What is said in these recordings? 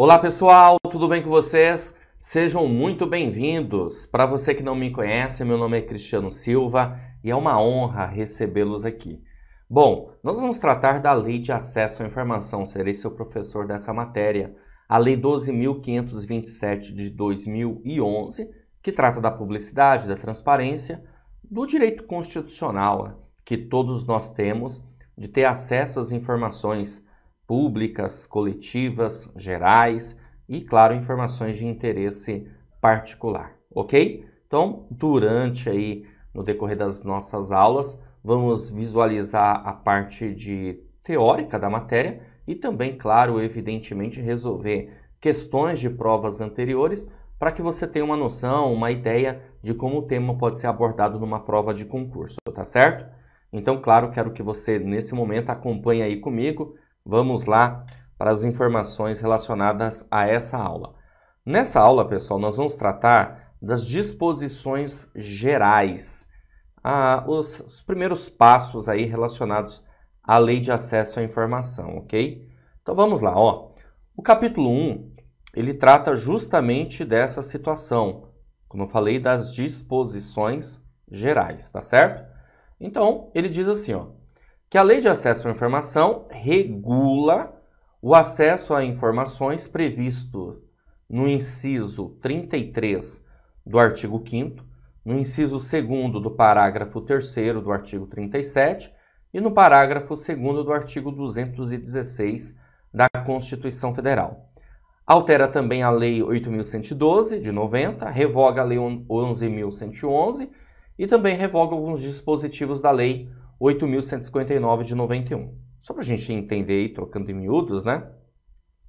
Olá pessoal, tudo bem com vocês? Sejam muito bem-vindos. Para você que não me conhece, meu nome é Cristiano Silva e é uma honra recebê-los aqui. Bom, nós vamos tratar da Lei de Acesso à Informação, serei seu professor dessa matéria. A Lei 12.527 de 2011, que trata da publicidade, da transparência, do direito constitucional que todos nós temos de ter acesso às informações públicas, coletivas, gerais e, claro, informações de interesse particular, ok? Então, durante aí, no decorrer das nossas aulas, vamos visualizar a parte de teórica da matéria e também, claro, evidentemente, resolver questões de provas anteriores para que você tenha uma noção, uma ideia de como o tema pode ser abordado numa prova de concurso, tá certo? Então, claro, quero que você, nesse momento, acompanhe aí comigo Vamos lá para as informações relacionadas a essa aula. Nessa aula, pessoal, nós vamos tratar das disposições gerais, a, os, os primeiros passos aí relacionados à lei de acesso à informação, ok? Então vamos lá, ó. O capítulo 1, ele trata justamente dessa situação, como eu falei, das disposições gerais, tá certo? Então, ele diz assim, ó que a Lei de Acesso à Informação regula o acesso a informações previsto no inciso 33 do artigo 5 no inciso 2 do parágrafo 3 do artigo 37 e no parágrafo 2 do artigo 216 da Constituição Federal. Altera também a Lei 8.112, de 90, revoga a Lei 11.111 e também revoga alguns dispositivos da Lei 8.159 de 91. Só para a gente entender aí, trocando em miúdos, né?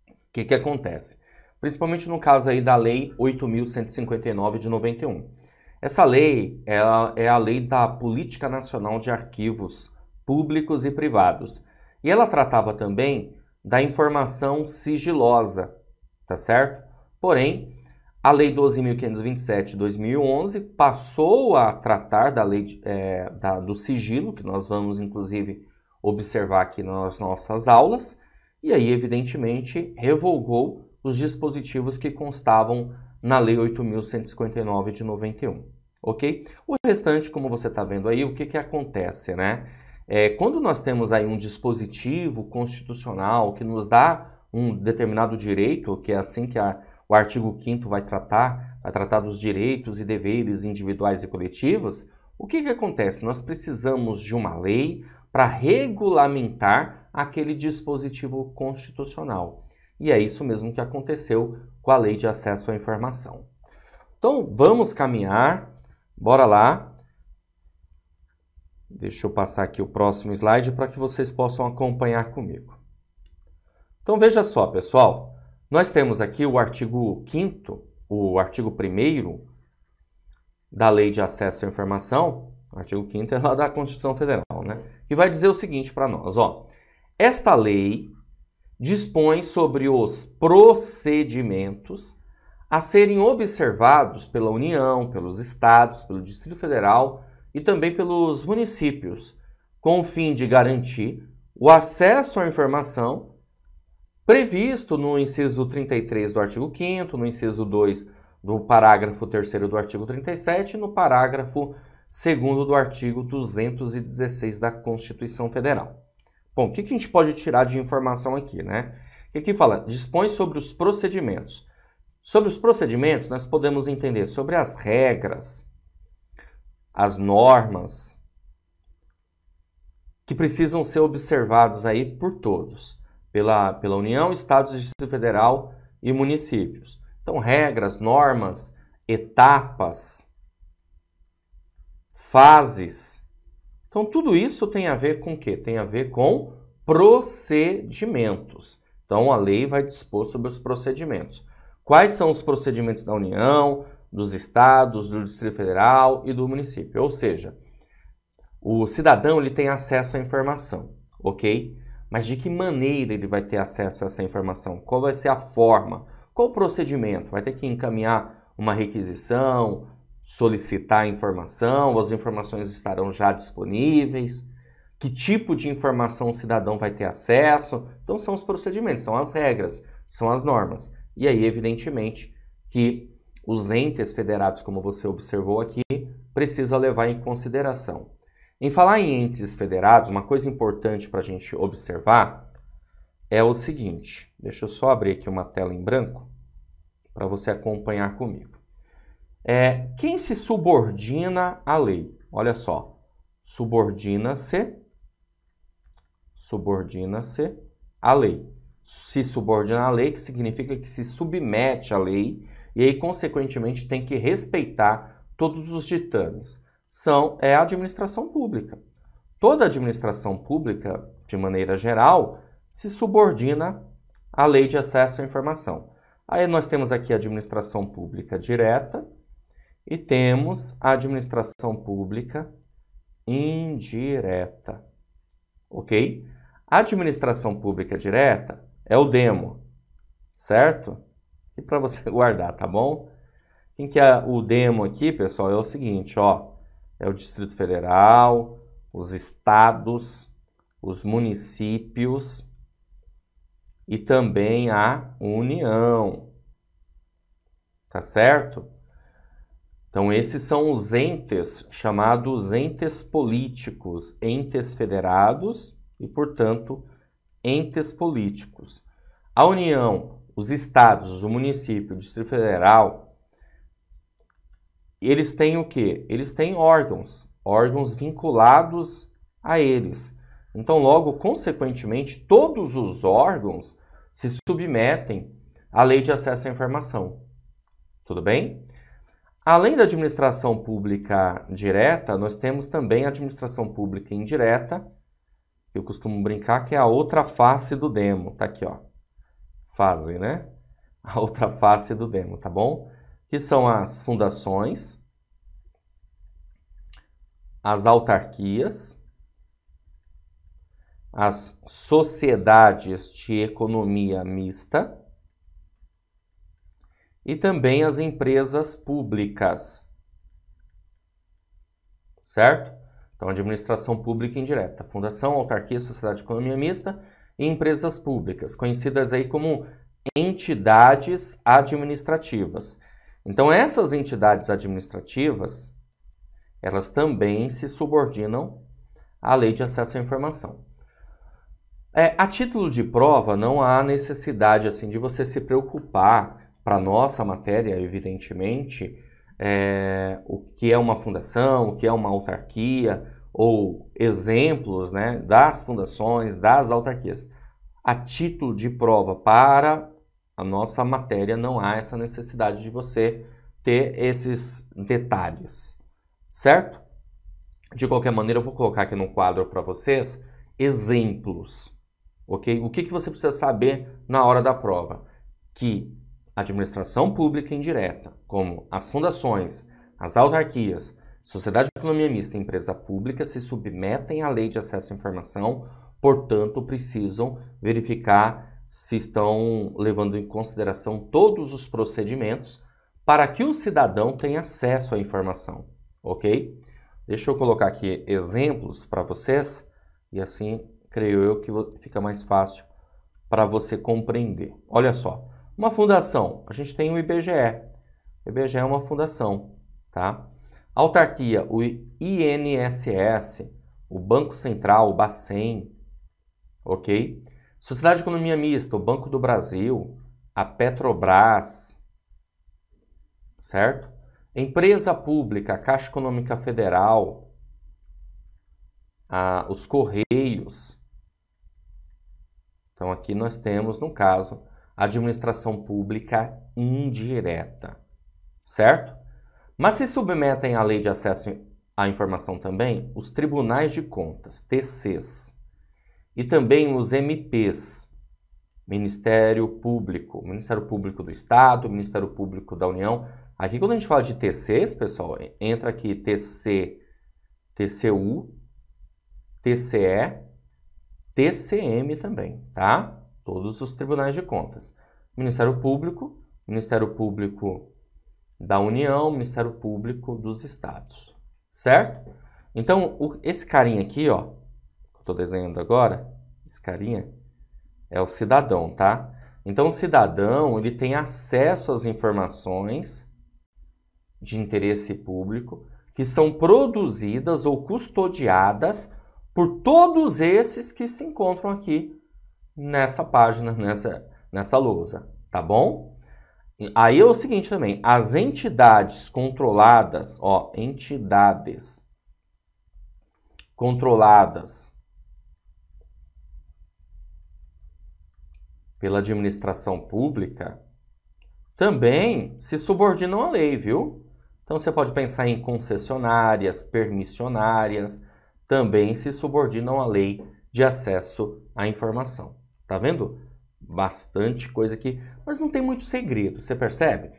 O que, que acontece? Principalmente no caso aí da Lei 8.159 de 91. Essa lei ela é a lei da Política Nacional de Arquivos Públicos e Privados. E ela tratava também da informação sigilosa, tá certo? Porém, a Lei 12.527 de 2011 passou a tratar da lei de, é, da, do sigilo, que nós vamos inclusive observar aqui nas nossas aulas, e aí, evidentemente, revogou os dispositivos que constavam na Lei 8.159 de 91, ok? O restante, como você está vendo aí, o que, que acontece, né? É, quando nós temos aí um dispositivo constitucional que nos dá um determinado direito, que é assim que a o artigo 5 vai tratar, vai tratar dos direitos e deveres individuais e coletivos, o que, que acontece? Nós precisamos de uma lei para regulamentar aquele dispositivo constitucional. E é isso mesmo que aconteceu com a Lei de Acesso à Informação. Então, vamos caminhar, bora lá. Deixa eu passar aqui o próximo slide para que vocês possam acompanhar comigo. Então, veja só, pessoal. Nós temos aqui o artigo 5 o artigo 1 da Lei de Acesso à Informação, artigo 5 é lá da Constituição Federal, né? Que vai dizer o seguinte para nós, ó. Esta lei dispõe sobre os procedimentos a serem observados pela União, pelos estados, pelo Distrito Federal e também pelos municípios, com o fim de garantir o acesso à informação previsto no inciso 33 do artigo 5 no inciso 2 do parágrafo 3 do artigo 37 e no parágrafo 2 do artigo 216 da Constituição Federal. Bom, o que, que a gente pode tirar de informação aqui, né? Que aqui fala, dispõe sobre os procedimentos. Sobre os procedimentos, nós podemos entender sobre as regras, as normas que precisam ser observados aí por todos pela, pela União, Estados, Distrito Federal e municípios. Então, regras, normas, etapas, fases. Então, tudo isso tem a ver com o quê? Tem a ver com procedimentos. Então, a lei vai dispor sobre os procedimentos. Quais são os procedimentos da União, dos estados, do Distrito Federal e do município? Ou seja, o cidadão ele tem acesso à informação, ok? Mas de que maneira ele vai ter acesso a essa informação? Qual vai ser a forma? Qual o procedimento? Vai ter que encaminhar uma requisição, solicitar informação, as informações estarão já disponíveis? Que tipo de informação o cidadão vai ter acesso? Então são os procedimentos, são as regras, são as normas. E aí, evidentemente, que os entes federados, como você observou aqui, precisa levar em consideração em falar em entes federados, uma coisa importante para a gente observar é o seguinte: deixa eu só abrir aqui uma tela em branco para você acompanhar comigo. É, quem se subordina à lei? Olha só, subordina-se, subordina-se à lei. Se subordina à lei, que significa que se submete à lei e aí, consequentemente, tem que respeitar todos os ditames são, é a administração pública. Toda administração pública, de maneira geral, se subordina à lei de acesso à informação. Aí nós temos aqui a administração pública direta e temos a administração pública indireta. Ok? A administração pública direta é o demo, certo? E para você guardar, tá bom? Quem que é o demo aqui, pessoal, é o seguinte, ó é o Distrito Federal, os estados, os municípios e também a União. Tá certo? Então, esses são os entes, chamados entes políticos, entes federados e, portanto, entes políticos. A União, os estados, o município, o Distrito Federal, eles têm o que? Eles têm órgãos, órgãos vinculados a eles. Então, logo, consequentemente, todos os órgãos se submetem à lei de acesso à informação. Tudo bem? Além da administração pública direta, nós temos também a administração pública indireta, que eu costumo brincar que é a outra face do demo, tá aqui, ó. Fase, né? A outra face do demo, tá bom? que são as fundações, as autarquias, as sociedades de economia mista e também as empresas públicas. Certo? Então, administração pública indireta, fundação, autarquia, sociedade de economia mista e empresas públicas, conhecidas aí como entidades administrativas. Então essas entidades administrativas, elas também se subordinam à lei de acesso à informação. É, a título de prova, não há necessidade assim de você se preocupar para nossa matéria, evidentemente, é, o que é uma fundação, o que é uma autarquia, ou exemplos né, das fundações, das autarquias. A título de prova para a nossa matéria não há essa necessidade de você ter esses detalhes, certo? De qualquer maneira, eu vou colocar aqui no quadro para vocês exemplos, ok? O que, que você precisa saber na hora da prova? Que administração pública indireta, como as fundações, as autarquias, sociedade de economia mista e empresa pública, se submetem à lei de acesso à informação, portanto, precisam verificar se estão levando em consideração todos os procedimentos para que o cidadão tenha acesso à informação, ok? Deixa eu colocar aqui exemplos para vocês e assim creio eu que fica mais fácil para você compreender. Olha só, uma fundação, a gente tem o IBGE. O IBGE é uma fundação, tá? Autarquia, o INSS, o Banco Central, o Bacen, ok? Sociedade de Economia Mista, o Banco do Brasil, a Petrobras, certo? Empresa Pública, a Caixa Econômica Federal, a, os Correios. Então aqui nós temos, no caso, a administração pública indireta, certo? Mas se submetem à lei de acesso à informação também os tribunais de contas, TCs e também os MPs, Ministério Público, Ministério Público do Estado, Ministério Público da União. Aqui quando a gente fala de TCs, pessoal, entra aqui TC, TCU, TCE, TCM também, tá? Todos os tribunais de contas. Ministério Público, Ministério Público da União, Ministério Público dos Estados, certo? Então, o, esse carinha aqui, ó, estou desenhando agora, esse carinha, é o cidadão, tá? Então o cidadão ele tem acesso às informações de interesse público que são produzidas ou custodiadas por todos esses que se encontram aqui nessa página, nessa, nessa lousa, tá bom? Aí é o seguinte também, as entidades controladas, ó, entidades controladas pela administração pública também se subordinam à lei, viu? Então você pode pensar em concessionárias, permissionárias, também se subordinam à lei de acesso à informação. Tá vendo? Bastante coisa aqui, mas não tem muito segredo, você percebe?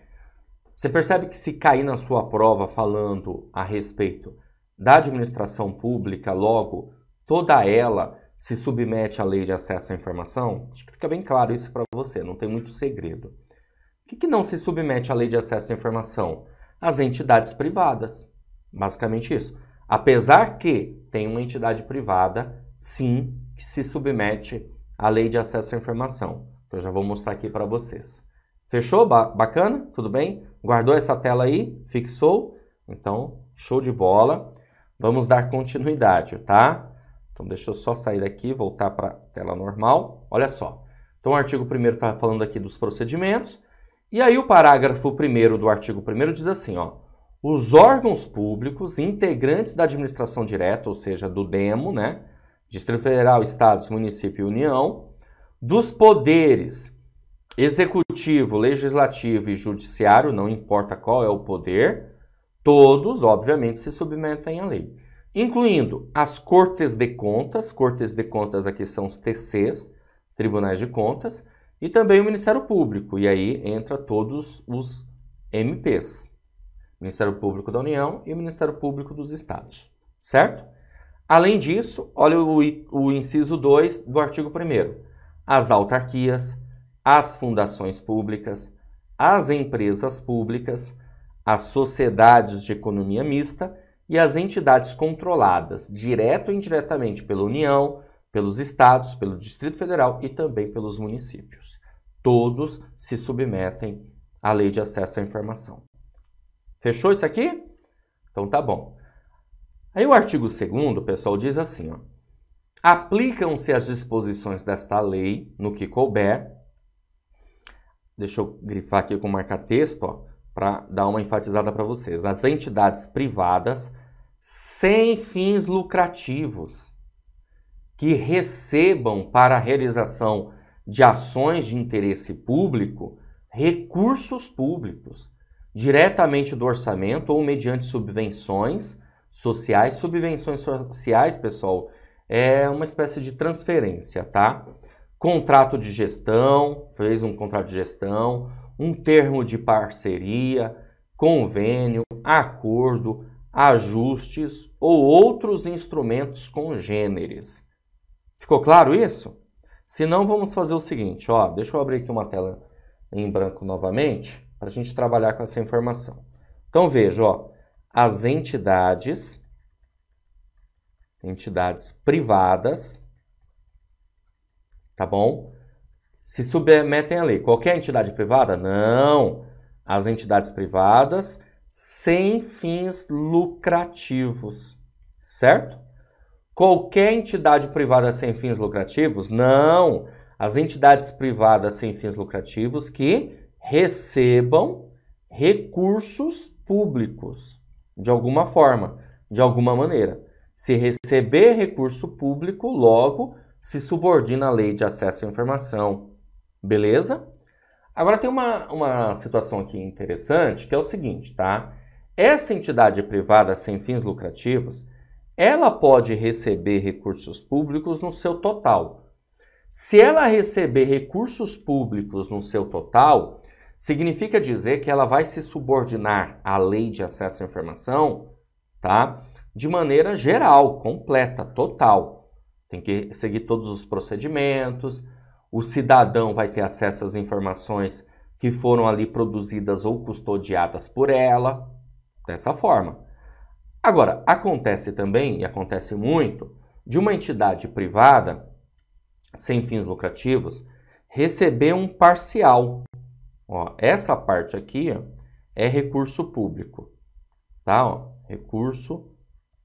Você percebe que se cair na sua prova falando a respeito da administração pública, logo toda ela se submete à lei de acesso à informação? Acho que fica bem claro isso para você, não tem muito segredo. O que, que não se submete à lei de acesso à informação? As entidades privadas. Basicamente isso. Apesar que tem uma entidade privada, sim, que se submete à lei de acesso à informação. Que então, eu já vou mostrar aqui para vocês. Fechou? Ba bacana? Tudo bem? Guardou essa tela aí? Fixou? Então, show de bola. Vamos dar continuidade, tá? Então, deixa eu só sair daqui, voltar para a tela normal. Olha só. Então, o artigo 1 está falando aqui dos procedimentos. E aí, o parágrafo 1 do artigo 1 diz assim, ó. Os órgãos públicos, integrantes da administração direta, ou seja, do DEMO, né? Distrito Federal, Estados, Município e União, dos poderes executivo, legislativo e judiciário, não importa qual é o poder, todos, obviamente, se submetem à lei incluindo as cortes de contas, cortes de contas aqui são os TCs, tribunais de contas, e também o Ministério Público, e aí entra todos os MPs, Ministério Público da União e Ministério Público dos Estados, certo? Além disso, olha o, o inciso 2 do artigo 1 as autarquias, as fundações públicas, as empresas públicas, as sociedades de economia mista e as entidades controladas, direto ou indiretamente, pela União, pelos estados, pelo Distrito Federal e também pelos municípios. Todos se submetem à lei de acesso à informação. Fechou isso aqui? Então tá bom. Aí o artigo 2 pessoal, diz assim, Aplicam-se as disposições desta lei no que couber. Deixa eu grifar aqui com marca-texto, ó, para dar uma enfatizada para vocês. As entidades privadas sem fins lucrativos, que recebam para a realização de ações de interesse público recursos públicos, diretamente do orçamento ou mediante subvenções sociais. Subvenções sociais, pessoal, é uma espécie de transferência, tá? Contrato de gestão, fez um contrato de gestão, um termo de parceria, convênio, acordo, ajustes ou outros instrumentos congêneres. Ficou claro isso? Se não, vamos fazer o seguinte, ó, deixa eu abrir aqui uma tela em branco novamente para a gente trabalhar com essa informação. Então veja, ó, as entidades, entidades privadas, tá bom? Se submetem a lei. Qualquer entidade privada? Não. As entidades privadas sem fins lucrativos, certo? Qualquer entidade privada sem fins lucrativos? Não. As entidades privadas sem fins lucrativos que recebam recursos públicos de alguma forma, de alguma maneira. Se receber recurso público, logo se subordina à lei de acesso à informação. Beleza? Agora tem uma, uma situação aqui interessante que é o seguinte, tá? Essa entidade privada sem fins lucrativos, ela pode receber recursos públicos no seu total. Se ela receber recursos públicos no seu total, significa dizer que ela vai se subordinar à lei de acesso à informação, tá? De maneira geral, completa, total. Tem que seguir todos os procedimentos, o cidadão vai ter acesso às informações que foram ali produzidas ou custodiadas por ela, dessa forma. Agora, acontece também, e acontece muito, de uma entidade privada, sem fins lucrativos, receber um parcial. Ó, essa parte aqui ó, é recurso público, tá? Ó, recurso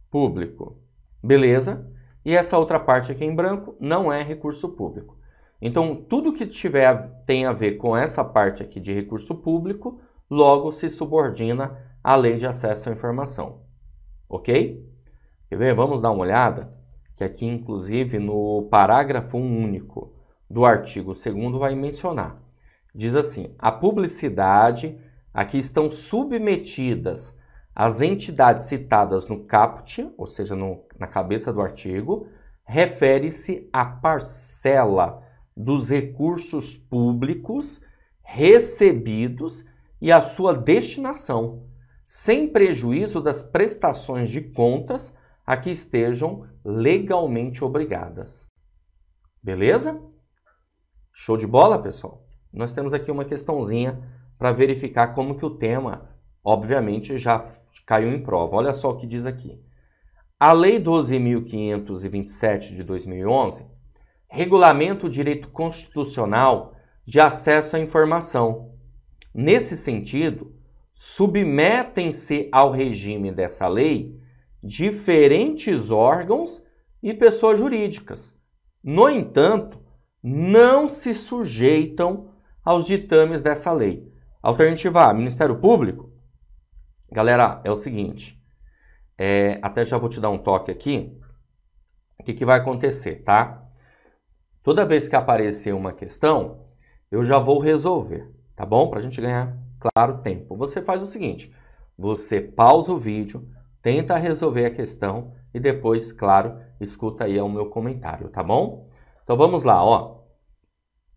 público, beleza? E essa outra parte aqui em branco não é recurso público. Então, tudo que tiver, tem a ver com essa parte aqui de recurso público, logo se subordina à lei de acesso à informação. Ok? Quer ver? Vamos dar uma olhada, que aqui, inclusive, no parágrafo único do artigo 2 vai mencionar. Diz assim: a publicidade aqui estão submetidas as entidades citadas no caput, ou seja, no, na cabeça do artigo, refere-se à parcela dos recursos públicos recebidos e a sua destinação, sem prejuízo das prestações de contas a que estejam legalmente obrigadas. Beleza? Show de bola, pessoal? Nós temos aqui uma questãozinha para verificar como que o tema, obviamente, já caiu em prova. Olha só o que diz aqui. A Lei 12.527 de 2011 regulamenta o direito constitucional de acesso à informação. Nesse sentido, submetem-se ao regime dessa lei diferentes órgãos e pessoas jurídicas. No entanto, não se sujeitam aos ditames dessa lei. Alternativa A, Ministério Público. Galera, é o seguinte, é, até já vou te dar um toque aqui, o que, que vai acontecer, tá? Toda vez que aparecer uma questão, eu já vou resolver, tá bom? Para a gente ganhar, claro, tempo. Você faz o seguinte: você pausa o vídeo, tenta resolver a questão e depois, claro, escuta aí o meu comentário, tá bom? Então vamos lá, ó. O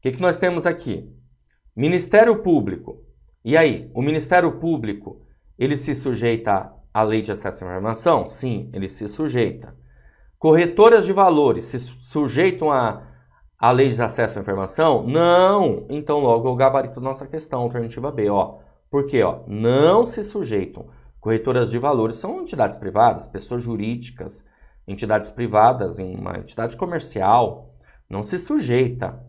que, que nós temos aqui? Ministério Público. E aí, o Ministério Público, ele se sujeita à lei de acesso à informação? Sim, ele se sujeita. Corretoras de valores se sujeitam a a lei de acesso à informação? Não! Então, logo, eu gabarito nossa questão, alternativa B, ó. Por quê? Ó, não se sujeitam. Corretoras de valores são entidades privadas, pessoas jurídicas, entidades privadas, em uma entidade comercial, não se sujeita,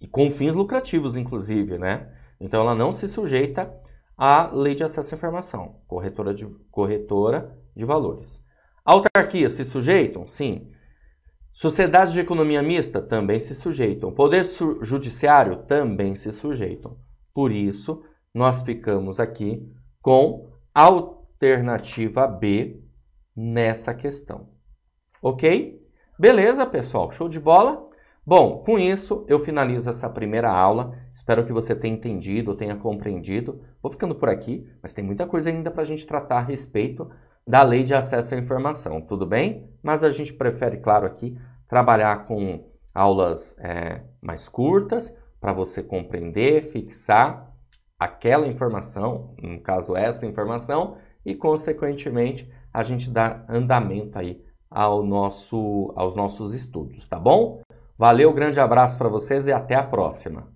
e com fins lucrativos, inclusive, né? Então, ela não se sujeita à lei de acesso à informação, corretora de, corretora de valores. Autarquias se sujeitam? Sim. Sociedades de economia mista também se sujeitam. Poder su judiciário também se sujeitam. Por isso, nós ficamos aqui com alternativa B nessa questão. Ok? Beleza, pessoal? Show de bola? Bom, com isso eu finalizo essa primeira aula. Espero que você tenha entendido, tenha compreendido. Vou ficando por aqui, mas tem muita coisa ainda para a gente tratar a respeito da lei de acesso à informação, tudo bem? Mas a gente prefere, claro, aqui trabalhar com aulas é, mais curtas para você compreender, fixar aquela informação, no caso essa informação, e consequentemente a gente dá andamento aí ao nosso, aos nossos estudos, tá bom? Valeu, grande abraço para vocês e até a próxima!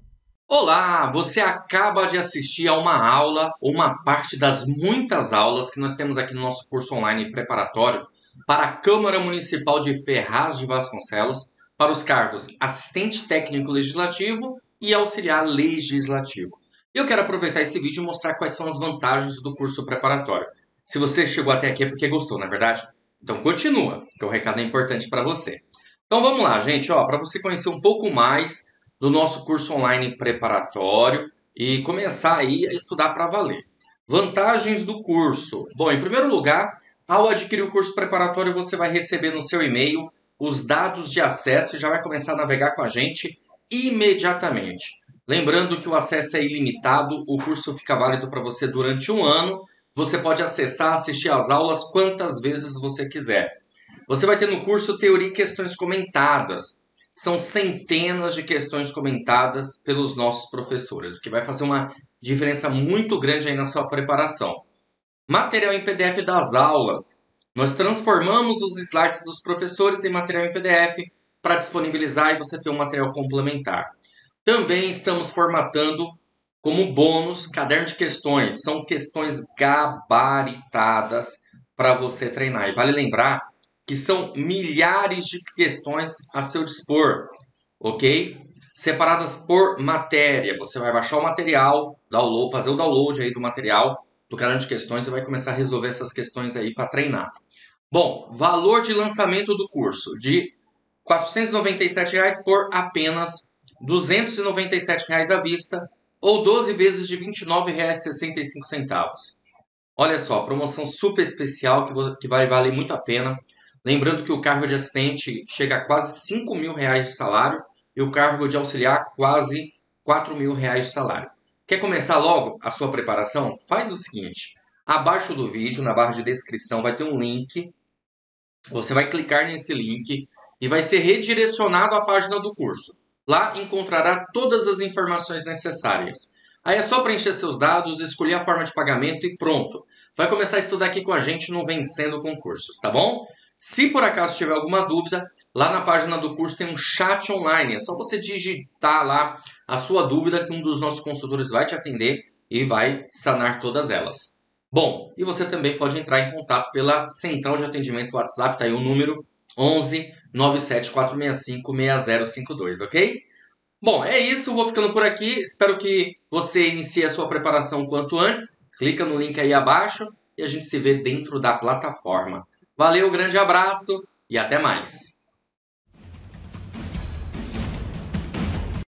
Olá! Você acaba de assistir a uma aula uma parte das muitas aulas que nós temos aqui no nosso curso online preparatório para a Câmara Municipal de Ferraz de Vasconcelos para os cargos assistente técnico legislativo e auxiliar legislativo. Eu quero aproveitar esse vídeo e mostrar quais são as vantagens do curso preparatório. Se você chegou até aqui é porque gostou, na é verdade? Então continua, Que o recado é importante para você. Então vamos lá, gente, ó, para você conhecer um pouco mais do nosso curso online preparatório e começar aí a estudar para valer. Vantagens do curso. Bom, em primeiro lugar, ao adquirir o curso preparatório, você vai receber no seu e-mail os dados de acesso e já vai começar a navegar com a gente imediatamente. Lembrando que o acesso é ilimitado, o curso fica válido para você durante um ano. Você pode acessar, assistir às aulas quantas vezes você quiser. Você vai ter no curso teoria e questões comentadas, são centenas de questões comentadas pelos nossos professores, que vai fazer uma diferença muito grande aí na sua preparação. Material em PDF das aulas. Nós transformamos os slides dos professores em material em PDF para disponibilizar e você ter um material complementar. Também estamos formatando como bônus caderno de questões. São questões gabaritadas para você treinar. E vale lembrar que são milhares de questões a seu dispor, ok? Separadas por matéria. Você vai baixar o material, download, fazer o download aí do material do canal de questões e vai começar a resolver essas questões aí para treinar. Bom, valor de lançamento do curso de R$ 497,00 por apenas R$ 297,00 à vista ou 12 vezes de R$ 29,65. Olha só, promoção super especial que vai valer muito a pena. Lembrando que o cargo de assistente chega a quase 5 mil reais de salário e o cargo de auxiliar quase 4 mil reais de salário. Quer começar logo a sua preparação? Faz o seguinte: abaixo do vídeo, na barra de descrição, vai ter um link. Você vai clicar nesse link e vai ser redirecionado à página do curso. Lá encontrará todas as informações necessárias. Aí é só preencher seus dados, escolher a forma de pagamento e pronto. Vai começar a estudar aqui com a gente no Vencendo Concursos, tá bom? Se por acaso tiver alguma dúvida, lá na página do curso tem um chat online. É só você digitar lá a sua dúvida que um dos nossos consultores vai te atender e vai sanar todas elas. Bom, e você também pode entrar em contato pela central de atendimento WhatsApp, tá aí o número 11 97465 6052, ok? Bom, é isso, vou ficando por aqui. Espero que você inicie a sua preparação quanto antes. Clica no link aí abaixo e a gente se vê dentro da plataforma. Valeu, grande abraço e até mais.